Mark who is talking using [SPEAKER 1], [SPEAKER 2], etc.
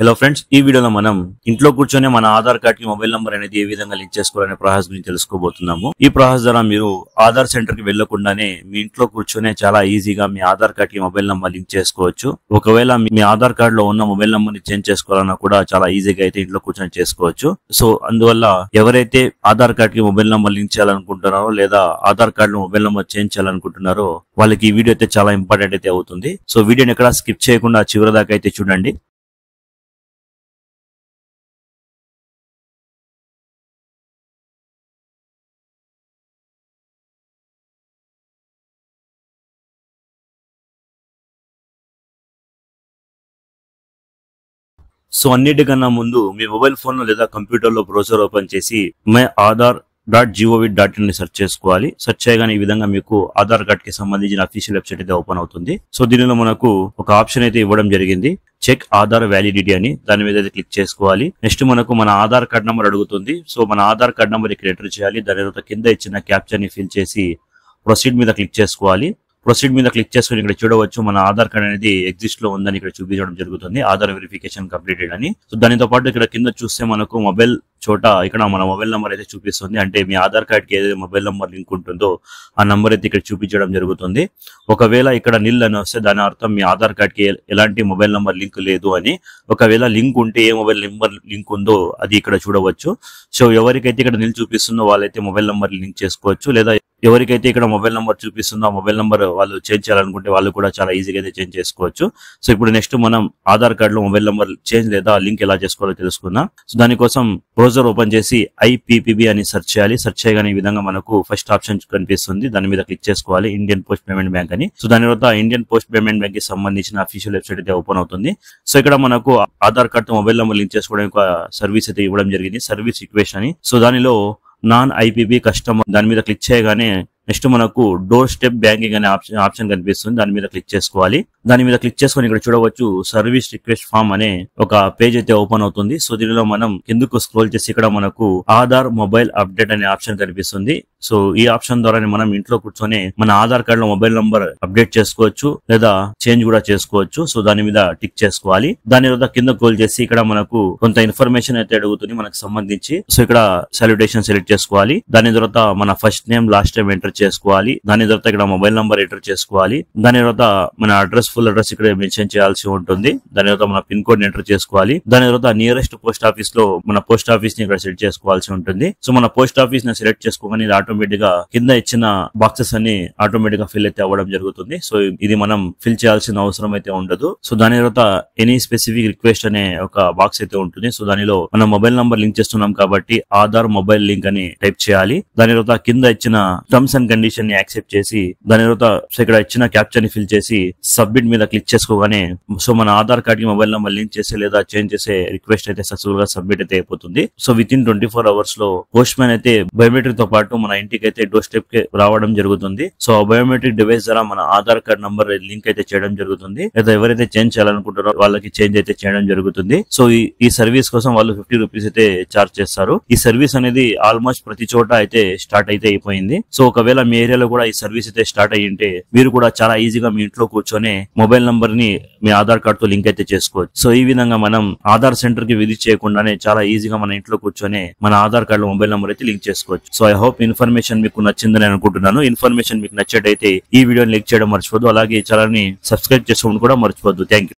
[SPEAKER 1] hello friends ఈ వీడియోలో మనం ఇంట్లో కూర్చొని మన ఆధార్ కార్డ్ కి మొబైల్ నంబర్ అనేది ఏ విధంగా లింక్ చేసుకోవాలనే ప్రాసెస్ గురించి తెలుసుకోబోతున్నాము ఈ ప్రాసెస్ ద్వారా మీరు ఆధార్ సెంటర్ కి వెళ్లకుండానే మీ ఇంట్లో కూర్చొనే చాలా ఈజీగా మీ ఆధార్ కార్డ్ కి మొబైల్ నంబర్ లింక్ చేసుకోవచ్చు ఒకవేళ మీ ఆధార్ కార్డ్ లో ఉన్న మొబైల్ నంబర్ ని చేంజ్ చేసుకోవాలన్నా కూడా చాలా ఈజీగా అయితే ఇంట్లో కూర్చొని చేసుకోవచ్చు సో అందువల్ల ఎవరైతే ఆధార్ కార్డ్ కి మొబైల్ నంబర్ లింక్ చేయాలనుకుంటున్నారో లేదా ఆధార్ కార్డ్ లో మొబైల్ నంబర్ చేంజ్ చేయాలనుకుంటున్నారో వాళ్ళకి ఈ వీడియో అయితే చాలా ఇంపార్టెంట్ అయితే అవుతుంది సో వీడియోని ఎక్కడ స్కిప్ చేయకుండా చివరి దాకా అయితే చూడండి సో అన్నిటికన్నా ముందు మీ మొబైల్ లో లేదా కంప్యూటర్ లో బ్రౌజర్ ఓపెన్ చేసి my Aadhaar dot G O V dot in search చేసుకోవాలి సెర్చ్ చేయగానే ఈ విధంగా మీకు ఆధార్ కార్డ్ కి సంబంధించిన అఫీషియల్ వెబ్సైట్ అయితే ఓపెన్ అవుతుంది సో దీనిలో మనకు ఒక ఆప్షన్ అయితే ఇవ్వడం జరిగింది చెక్ ఆధార్ వ్యాలిడిటీ అని దాని మీద అయితే క్లిక్ చేసుకోవాలి నెక్స్ట్ మనకు మన ఆధార్ కార్డ్ నెంబర్ అడుగుతుంది సో మన ఆధార్ కార్డ్ నెంబర్ ఇక్కడ ఎంటర్ చేయాలి దాని తర్వాత కింద ఇచ్చిన క్యాప్చర్ ని ఫిల్ చేసి ప్రొసీడ్ మీద క్లిక్ చేసుకోవాలి ప్రొసీడ్ మీద క్లిక్ చేసుకుని ఇక్కడ చూడవచ్చు మన ఆధార్ కార్డ్ అనేది ఎగ్జిస్ట్ లో ఉందని ఇక్కడ చూపించడం జరుగుతుంది ఆధార్ వెరిఫికేషన్ కంప్లీటెడ్ అని సో దానితో పాటు ఇక్కడ కింద చూస్తే మనకు మొబైల్ చోట ఇక్కడ మన మొబైల్ నెంబర్ అయితే చూపిస్తుంది అంటే మీ ఆధార్ కార్డ్ కి ఏదైతే మొబైల్ నెంబర్ లింక్ ఉంటుందో ఆ నెంబర్ అయితే ఇక్కడ చూపించడం జరుగుతుంది ఒకవేళ ఇక్కడ నిల్ అని వస్తే దాని అర్థం మీ ఆధార్ కార్డ్ కి ఎలాంటి మొబైల్ నెంబర్ లింక్ లేదు అని ఒకవేళ లింక్ ఉంటే ఏ మొబైల్ నెంబర్ లింక్ ఉందో అది ఇక్కడ చూడవచ్చు సో ఎవరికైతే ఇక్కడ నిల్ చూపిస్తుందో వాళ్ళైతే మొబైల్ నెంబర్ లింక్ చేసుకోవచ్చు లేదా ఎవరికైతే ఇక్కడ మొబైల్ నెంబర్ చూపిస్తుందో మొబైల్ నెంబర్ వాళ్ళు చేంజ్ చేయాలనుకుంటే వాళ్ళు కూడా చాలా ఈజీగా అయితే చేంజ్ చేసుకోవచ్చు సో ఇప్పుడు నెక్స్ట్ మనం ఆధార్ కార్డ్ లో మొబైల్ నెంబర్ చేంజ్ లేదా లింక్ ఎలా చేసుకోవాలో తెలుసుకుందాం సో దానికోసం బ్రౌజర్ ఓపెన్ చేసి ఐపీపీబీ అని సెర్చ్ చేయాలి సెర్చ్ చేయగానే ఈ విధంగా మనకు ఫస్ట్ ఆప్షన్ కనిపిస్తుంది దాని మీద క్లిక్ చేసుకోవాలి ఇండియన్ పోస్ట్ పేమెంట్ బ్యాంక్ అని సో దాని తర్వాత ఇండియన్ పోస్ట్ పేమెంట్ బ్యాంక్ కి సంబంధించిన అఫీషియల్ వెబ్సైట్ అయితే ఓపెన్ అవుతుంది సో ఇక్కడ మనకు Aadhaar card mobile number link చేసుకోవడానికి సర్వీస్ అయితే ఇవ్వడం జరిగింది సర్వీస్ రిక్వెస్ట్ అని సో దానిలో నాన్ ఐపీపీ కస్టమర్ దాని మీద క్లిక్ చేయగానే నెక్స్ట్ మనకు డోర్ స్టెప్ బ్యాంకింగ్ అనే ఆప్షన్ ఆప్షన్ కనిపిస్తుంది దాని మీద క్లిక్ చేసుకోవాలి దాని మీద క్లిక్ చేసుకుని ఇక్కడ చూడవచ్చు సర్వీస్ రిక్వెస్ట్ ఫామ్ అనే ఒక పేజ్ అయితే ఓపెన్ అవుతుంది సో దీనిలో మనం కిందకు స్క్రోల్ చేసి ఇక్కడ మనకు ఆధార్ మొబైల్ అప్డేట్ అనే ఆప్షన్ కనిపిస్తుంది సో ఈ ఆప్షన్ ద్వారా మనం ఇంట్లో కూర్చొని మన ఆధార్ కార్డు లో మొబైల్ నంబర్ అప్డేట్ చేసుకోవచ్చు లేదా చేంజ్ కూడా చేసుకోవచ్చు సో దాని మీద టిక్ చేసుకోవాలి దాని తర్వాత కింద కోల్ చేసి ఇక్కడ మనకు కొంత ఇన్ఫర్మేషన్ అయితే అడుగుతుంది మనకు సంబంధించి సో ఇక్కడ సాల్యుటేషన్ సెలెక్ట్ చేసుకోవాలి దాని తర్వాత మన first name last time enter చేసుకోవాలి దాని తర్వాత ఇక్కడ మొబైల్ నంబర్ ఎంటర్ చేసుకోవాలి దాని తర్వాత మన అడ్రస్ ఫుల్ అడ్రస్ ఇక్కడ మెన్షన్ చేయాల్సి ఉంటుంది దాని తర్వాత మన పిన్ కోడ్ ఎంటర్ చేసుకోవాలి దాని తర్వాత నియరెస్ట్ పోస్ట్ ఆఫీస్ లో మన పోస్ట్ ఆఫీస్ ని ఇక్కడ సెలెక్ట్ చేసుకోవాల్సి ఉంటుంది సో మన పోస్ట్ ఆఫీస్ ని సెలెక్ట్ చేసుకోమని ఆటోమేటిక్ గా కింద ఇచ్చిన బాక్సెస్ అన్ని ఆటోమేటిక్ గా ఫిల్ అయితే అవ్వడం జరుగుతుంది సో ఇది మనం ఫిల్ చేయాల్సిన అవసరం అయితే ఉండదు సో దాని తర్వాత ఎనీ స్పెసిఫిక్ రిక్వెస్ట్ అనే ఒక బాక్స్ అయితే ఉంటుంది సో దానిలో మనం మొబైల్ నంబర్ లింక్ చేస్తున్నాం కాబట్టి ఆధార్ మొబైల్ లింక్ అని టైప్ చేయాలి దాని తర్వాత కింద ఇచ్చిన టర్మ్స్ అండ్ కండిషన్ ని యాక్సెప్ట్ చేసి దాని తర్వాత ఇక్కడ ఇచ్చిన క్యాప్చర్ ని ఫిల్ చేసి సబ్మిట్ మీద క్లిక్ చేసుకోగానే సో మన ఆధార్ కార్డ్ కి మొబైల్ నంబర్ లింక్ చేసి లేదా చేంజ్ చేసే రిక్వెస్ట్ అయితే సక్సెస్ఫుల్ గా సబ్మిట్ అయితే అయిపోతుంది so within twenty four hours లో పోస్ట్ మ్యాన్ అయితే బయోమెట్రిక్ తో పాటు మన ఇంటికి అయితే డోర్ స్టెప్ కి రావడం జరుగుతుంది సో బయోమెట్రిక్ డివైస్ ద్వారా మన ఆధార్ కార్డ్ నంబర్ లింక్ అయితే చేయడం జరుగుతుంది లేదా ఎవరైతే చేంజ్ చేయాలనుకుంటారో వాళ్ళకి చేంజ్ అయితే చేయడం జరుగుతుంది సో ఈ సర్వీస్ కోసం వాళ్ళు ఫిఫ్టీ రూపీస్ అయితే చార్జ్ చేస్తారు ఈ సర్వీస్ అనేది ఆల్మోస్ట్ ప్రతి చోట అయితే స్టార్ట్ అయితే అయిపోయింది సో ఒకవేళ మీ ఏరియాలో కూడా ఈ సర్వీస్ అయితే స్టార్ట్ అయ్యి ఉంటే మీరు కూడా చాలా ఈజీగా మీ ఇంట్లో కూర్చొని మొబైల్ నంబర్ ని మీ ఆధార్ కార్డ్ తో లింక్ అయితే చేసుకోవచ్చు సో ఈ విధంగా మనం ఆధార్ సెంటర్ కి విజిట్ చేయకుండానే చాలా ఈజీగా మన ఇంట్లో కూర్చొని మన ఆధార్ కార్డ్ మొబైల్ నంబర్ అయితే లింక్ చేసుకోవచ్చు so I hope information information మీకు నచ్చిందని అనుకుంటున్నాను ఇన్ఫర్మేషన్ మీకు నచ్చేటైతే ఈ వీడియోని లైక్ చేయడం మర్చిపోదు అలాగే ని సబ్స్క్రైబ్ చేసుకోవడం కూడా మర్చిపోద్దు థ్యాంక్ యూ